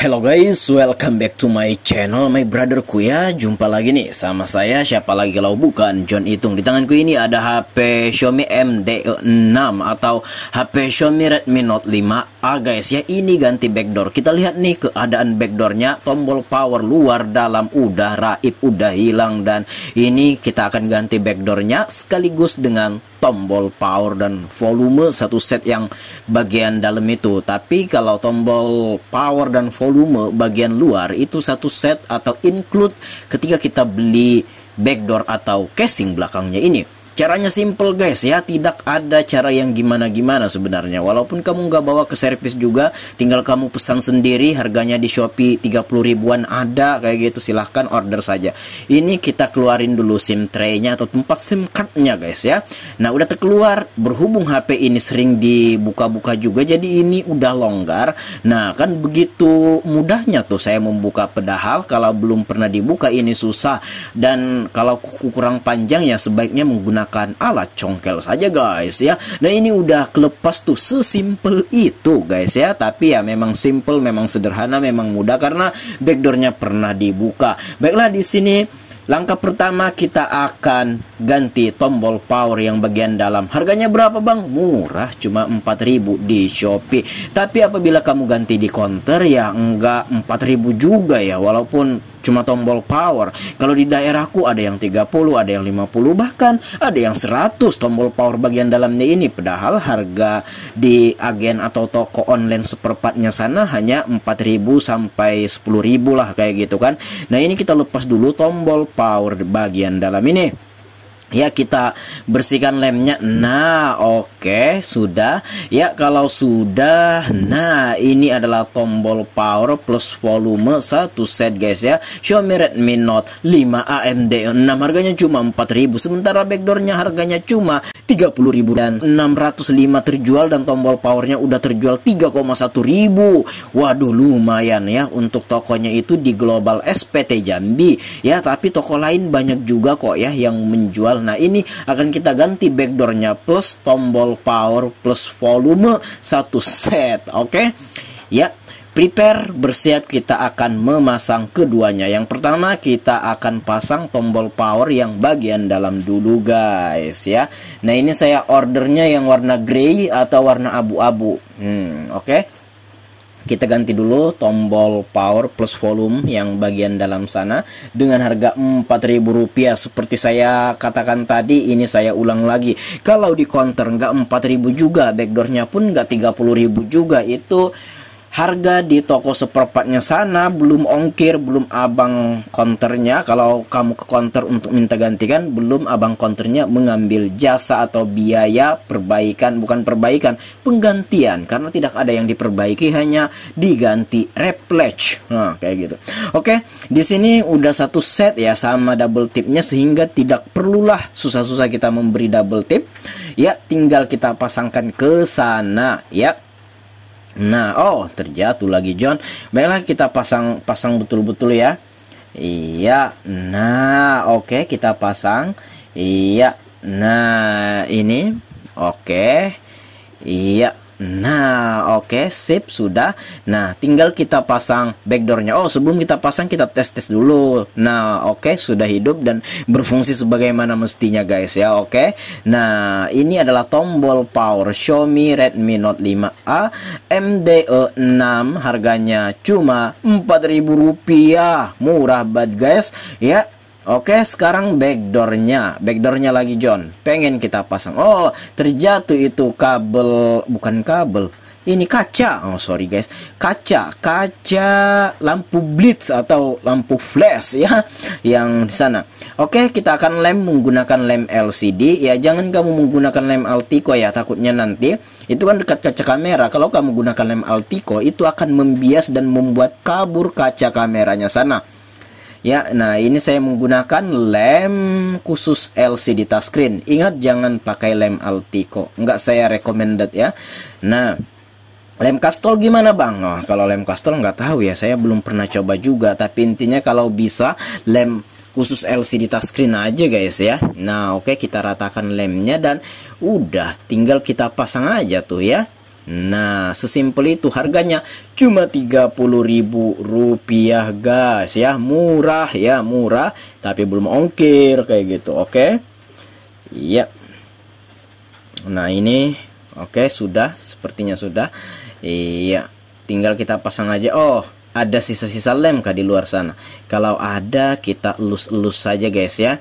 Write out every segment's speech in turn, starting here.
Hello guys, welcome back to my channel my brotherku ya Jumpa lagi nih sama saya siapa lagi kalau bukan John Itung Di tanganku ini ada HP Xiaomi MD6 atau HP Xiaomi Redmi Note 5 Ah guys, ya ini ganti backdoor. Kita lihat nih keadaan backdoornya, tombol power luar dalam udah raib, udah hilang dan ini kita akan ganti backdoornya sekaligus dengan tombol power dan volume satu set yang bagian dalam itu. Tapi kalau tombol power dan volume bagian luar itu satu set atau include ketika kita beli backdoor atau casing belakangnya ini. Caranya simple guys ya, tidak ada cara yang gimana-gimana sebenarnya. Walaupun kamu nggak bawa ke servis juga, tinggal kamu pesan sendiri, harganya di Shopee 30 ribuan ada kayak gitu, silahkan order saja. Ini kita keluarin dulu SIM tray atau tempat SIM card guys ya. Nah, udah terkeluar, berhubung HP ini sering dibuka-buka juga, jadi ini udah longgar. Nah, kan begitu mudahnya tuh saya membuka pedahal, kalau belum pernah dibuka ini susah. Dan kalau kurang panjang ya sebaiknya menggunakan menggunakan alat congkel saja guys ya nah ini udah kelepas tuh sesimpel itu guys ya tapi ya memang simple memang sederhana memang mudah karena backdoornya pernah dibuka baiklah di sini Langkah pertama kita akan ganti tombol power yang bagian dalam. Harganya berapa bang? Murah, cuma 4000 di Shopee. Tapi apabila kamu ganti di counter ya enggak 4000 juga ya. Walaupun cuma tombol power. Kalau di daerahku ada yang 30, ada yang 50 bahkan ada yang 100 tombol power bagian dalamnya ini padahal harga di agen atau toko online seperempatnya sana hanya 4000 sampai 10000 lah kayak gitu kan. Nah, ini kita lepas dulu tombol power bagian dalam ini. Ya kita bersihkan lemnya Nah oke okay, sudah Ya kalau sudah Nah ini adalah tombol power plus volume satu set guys ya Xiaomi Redmi Note 5 AMD 6 harganya cuma 4000 Sementara backdoornya harganya cuma 30.000 dan 605 terjual dan tombol powernya udah terjual ribu. Waduh lumayan ya untuk tokonya itu di Global SPT Jambi Ya tapi toko lain banyak juga kok ya yang menjual nah ini akan kita ganti backdoornya plus tombol power plus volume satu set oke okay? ya prepare bersiap kita akan memasang keduanya yang pertama kita akan pasang tombol power yang bagian dalam dulu guys ya nah ini saya ordernya yang warna grey atau warna abu-abu hmm oke okay? kita ganti dulu tombol power plus volume yang bagian dalam sana dengan harga Rp4.000 seperti saya katakan tadi ini saya ulang lagi kalau di counter nggak 4000 juga backdoornya pun nggak 30000 juga itu harga di toko seperempatnya sana belum ongkir belum abang konternya kalau kamu ke konter untuk minta gantikan belum abang konternya mengambil jasa atau biaya perbaikan bukan perbaikan penggantian karena tidak ada yang diperbaiki hanya diganti replace nah kayak gitu oke di sini udah satu set ya sama double tipnya sehingga tidak perlulah susah-susah kita memberi double tip ya tinggal kita pasangkan ke sana ya Nah, oh terjatuh lagi John. Baiklah kita pasang pasang betul-betul ya. Iya. Nah, oke okay, kita pasang. Iya. Nah, ini oke. Okay. Iya. Nah, oke, okay, sip sudah. Nah, tinggal kita pasang backdoornya. Oh, sebelum kita pasang kita tes-tes dulu. Nah, oke, okay, sudah hidup dan berfungsi sebagaimana mestinya, guys ya. Oke. Okay? Nah, ini adalah tombol power Xiaomi Redmi Note 5A MDE 6 harganya cuma Rp4.000. Murah banget, guys. Ya, Oke, sekarang backdoornya, backdoornya lagi John. Pengen kita pasang. Oh, terjatuh itu kabel, bukan kabel. Ini kaca. Oh, sorry guys. Kaca, kaca lampu blitz atau lampu flash ya yang di sana. Oke, kita akan lem menggunakan lem LCD. Ya, jangan kamu menggunakan lem Altico ya, takutnya nanti itu kan dekat kaca kamera. Kalau kamu menggunakan lem Altico, itu akan membias dan membuat kabur kaca kameranya sana. Ya, nah ini saya menggunakan lem khusus LCD touchscreen. Ingat jangan pakai lem Altico. Enggak saya recommended ya. Nah, lem Castrol gimana bang? Nah, kalau lem Castrol nggak tahu ya. Saya belum pernah coba juga. Tapi intinya kalau bisa lem khusus LCD touchscreen aja guys ya. Nah, oke okay, kita ratakan lemnya dan udah tinggal kita pasang aja tuh ya. Nah, sesimpel itu harganya cuma Rp30.000 guys ya. Murah ya, murah tapi belum ongkir kayak gitu. Oke. Okay? Iya. Yep. Nah, ini oke okay, sudah sepertinya sudah. Iya, tinggal kita pasang aja. Oh, ada sisa-sisa lem kah di luar sana? Kalau ada kita elus-elus saja guys ya.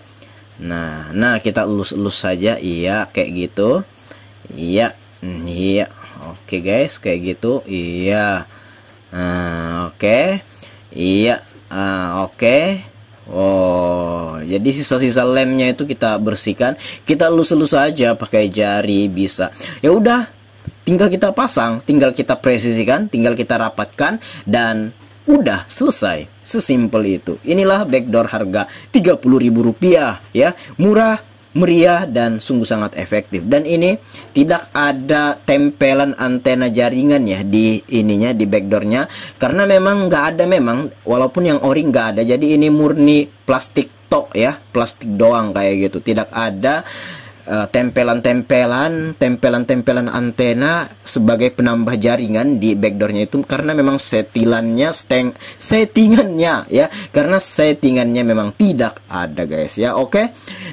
Nah, nah kita elus-elus saja. Iya, kayak gitu. Iya. Hmm, iya. Oke okay, guys, kayak gitu. Iya. Nah, oke. Okay. Iya. nah, oke. Okay. Oh, jadi sisa-sisa lemnya itu kita bersihkan, kita lus-lus aja pakai jari bisa. Ya udah, tinggal kita pasang, tinggal kita presisikan, tinggal kita rapatkan dan udah selesai. Sesimpel itu. Inilah backdoor harga Rp30.000 ya. Murah, meriah dan sungguh sangat efektif. Dan ini tidak ada tempelan antena jaringan ya di ininya di backdoornya karena memang nggak ada memang walaupun yang ori nggak ada. Jadi ini murni plastik tok ya, plastik doang kayak gitu. Tidak ada Eh, tempelan-tempelan, tempelan-tempelan antena sebagai penambah jaringan di backdoornya itu karena memang setilannya steng settingannya ya karena settingannya memang tidak ada guys ya oke okay?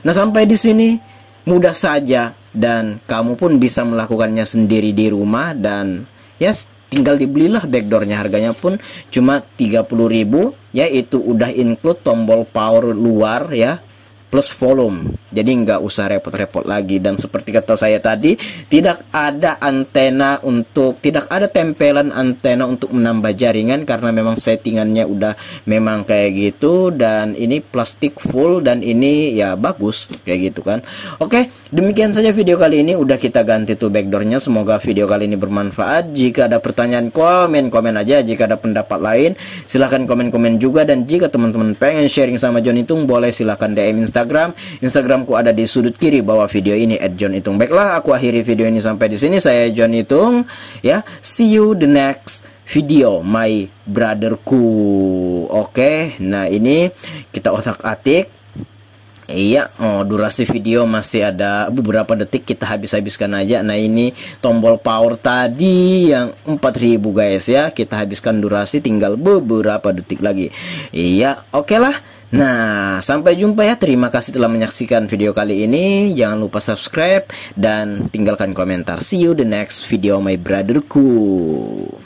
nah sampai di sini mudah saja dan kamu pun bisa melakukannya sendiri di rumah dan ya yes, tinggal dibelilah backdoornya harganya pun cuma 30.000 ribu, yaitu udah include tombol power luar ya plus volume jadi nggak usah repot-repot lagi dan seperti kata saya tadi tidak ada antena untuk tidak ada tempelan antena untuk menambah jaringan karena memang settingannya udah memang kayak gitu dan ini plastik full dan ini ya bagus kayak gitu kan oke demikian saja video kali ini udah kita ganti tuh backdoornya semoga video kali ini bermanfaat jika ada pertanyaan komen komen aja jika ada pendapat lain silahkan komen komen juga dan jika teman-teman pengen sharing sama John itu boleh silahkan DM Instagram Instagram aku ada di sudut kiri bawah video ini at John Itung. Baiklah, aku akhiri video ini sampai di sini. Saya John Itung. Ya, see you the next video my brotherku. Oke, okay, nah ini kita otak-atik Iya, oh, durasi video masih ada beberapa detik kita habis-habiskan aja. Nah, ini tombol power tadi yang 4000 guys ya. Kita habiskan durasi tinggal beberapa detik lagi. Iya, oke okay lah. Nah, sampai jumpa ya. Terima kasih telah menyaksikan video kali ini. Jangan lupa subscribe dan tinggalkan komentar. See you the next video my brotherku.